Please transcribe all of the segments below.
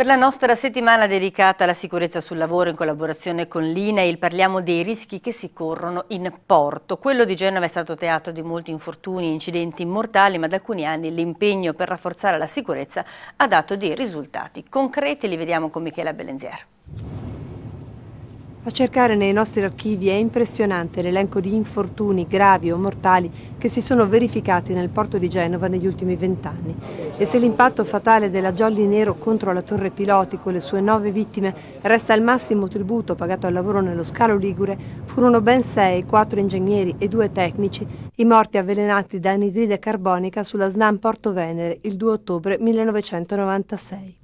Per la nostra settimana dedicata alla sicurezza sul lavoro in collaborazione con l'INAIL parliamo dei rischi che si corrono in porto. Quello di Genova è stato teatro di molti infortuni e incidenti mortali, ma da alcuni anni l'impegno per rafforzare la sicurezza ha dato dei risultati concreti. Li vediamo con Michela Belenzier. A cercare nei nostri archivi è impressionante l'elenco di infortuni gravi o mortali che si sono verificati nel porto di Genova negli ultimi vent'anni. E se l'impatto fatale della Jolly Nero contro la torre piloti con le sue nove vittime resta il massimo tributo pagato al lavoro nello scalo Ligure, furono ben sei, quattro ingegneri e due tecnici i morti avvelenati da anidride carbonica sulla SNAM Porto Venere il 2 ottobre 1996.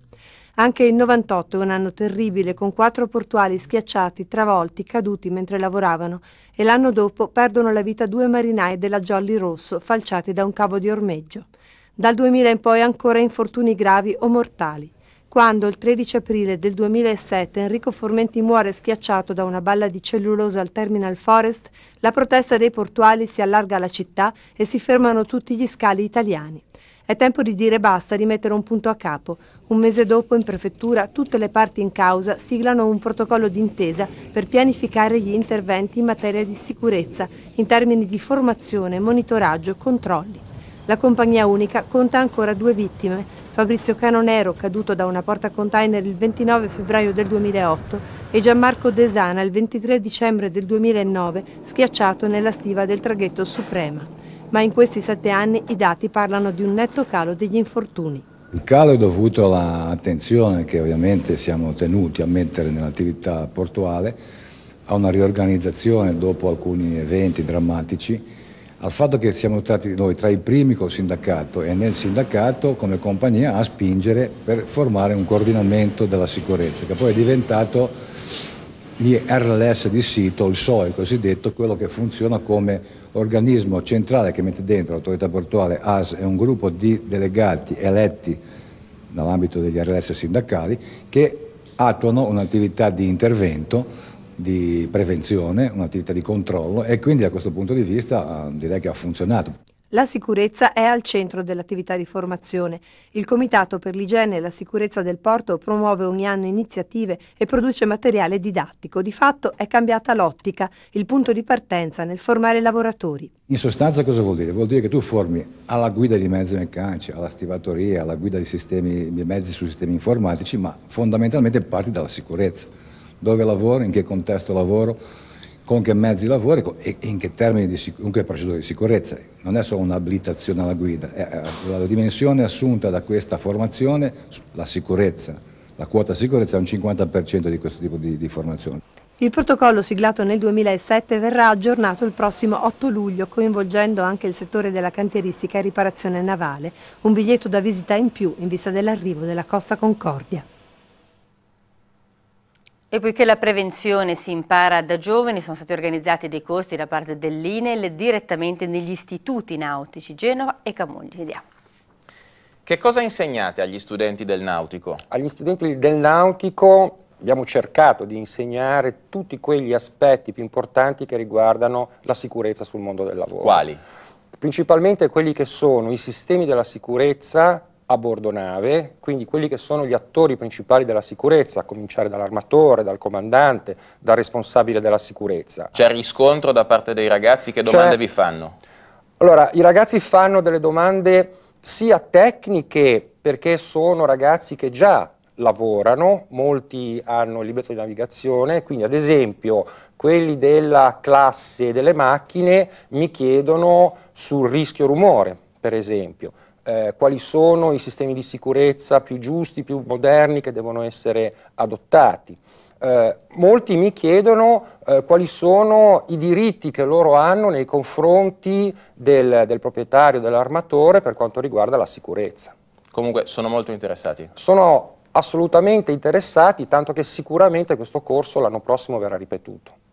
Anche il 98 è un anno terribile, con quattro portuali schiacciati, travolti, caduti mentre lavoravano e l'anno dopo perdono la vita due marinai della Jolly Rosso falciati da un cavo di ormeggio. Dal 2000 in poi ancora infortuni gravi o mortali quando il 13 aprile del 2007 Enrico Formenti muore schiacciato da una balla di cellulosa al Terminal Forest, la protesta dei portuali si allarga alla città e si fermano tutti gli scali italiani. È tempo di dire basta, di mettere un punto a capo. Un mese dopo, in prefettura, tutte le parti in causa siglano un protocollo d'intesa per pianificare gli interventi in materia di sicurezza, in termini di formazione, monitoraggio e controlli. La compagnia unica conta ancora due vittime. Fabrizio Canonero, caduto da una porta container il 29 febbraio del 2008, e Gianmarco Desana il 23 dicembre del 2009, schiacciato nella stiva del traghetto Suprema ma in questi sette anni i dati parlano di un netto calo degli infortuni. Il calo è dovuto all'attenzione che ovviamente siamo tenuti a mettere nell'attività portuale, a una riorganizzazione dopo alcuni eventi drammatici, al fatto che siamo stati noi tra i primi col sindacato e nel sindacato come compagnia a spingere per formare un coordinamento della sicurezza, che poi è diventato gli RLS di sito, il SOE cosiddetto, quello che funziona come organismo centrale che mette dentro l'autorità portuale AS e un gruppo di delegati eletti nell'ambito degli RLS sindacali che attuano un'attività di intervento, di prevenzione, un'attività di controllo e quindi da questo punto di vista eh, direi che ha funzionato. La sicurezza è al centro dell'attività di formazione. Il Comitato per l'igiene e la sicurezza del porto promuove ogni anno iniziative e produce materiale didattico. Di fatto è cambiata l'ottica, il punto di partenza nel formare i lavoratori. In sostanza cosa vuol dire? Vuol dire che tu formi alla guida di mezzi meccanici, alla stivatoria, alla guida di, sistemi, di mezzi su sistemi informatici, ma fondamentalmente parti dalla sicurezza. Dove lavoro, in che contesto lavoro, con che mezzi lavori e in che termini di, in che procedure di sicurezza. Non è solo un'abilitazione alla guida, è la dimensione assunta da questa formazione, la sicurezza, la quota sicurezza è un 50% di questo tipo di, di formazione. Il protocollo siglato nel 2007 verrà aggiornato il prossimo 8 luglio, coinvolgendo anche il settore della canteristica e riparazione navale, un biglietto da visita in più in vista dell'arrivo della Costa Concordia. E poiché la prevenzione si impara da giovani, sono stati organizzati dei corsi da parte dell'INEL direttamente negli istituti nautici Genova e Camogli. Vediamo. Che cosa insegnate agli studenti del nautico? Agli studenti del nautico abbiamo cercato di insegnare tutti quegli aspetti più importanti che riguardano la sicurezza sul mondo del lavoro. Quali? Principalmente quelli che sono i sistemi della sicurezza a bordo nave, quindi quelli che sono gli attori principali della sicurezza, a cominciare dall'armatore, dal comandante, dal responsabile della sicurezza. C'è riscontro da parte dei ragazzi? Che domande cioè, vi fanno? Allora, i ragazzi fanno delle domande sia tecniche, perché sono ragazzi che già lavorano, molti hanno il libretto di navigazione, quindi ad esempio quelli della classe delle macchine mi chiedono sul rischio rumore, per esempio eh, quali sono i sistemi di sicurezza più giusti, più moderni che devono essere adottati. Eh, molti mi chiedono eh, quali sono i diritti che loro hanno nei confronti del, del proprietario, dell'armatore per quanto riguarda la sicurezza. Comunque sono molto interessati. Sono assolutamente interessati, tanto che sicuramente questo corso l'anno prossimo verrà ripetuto.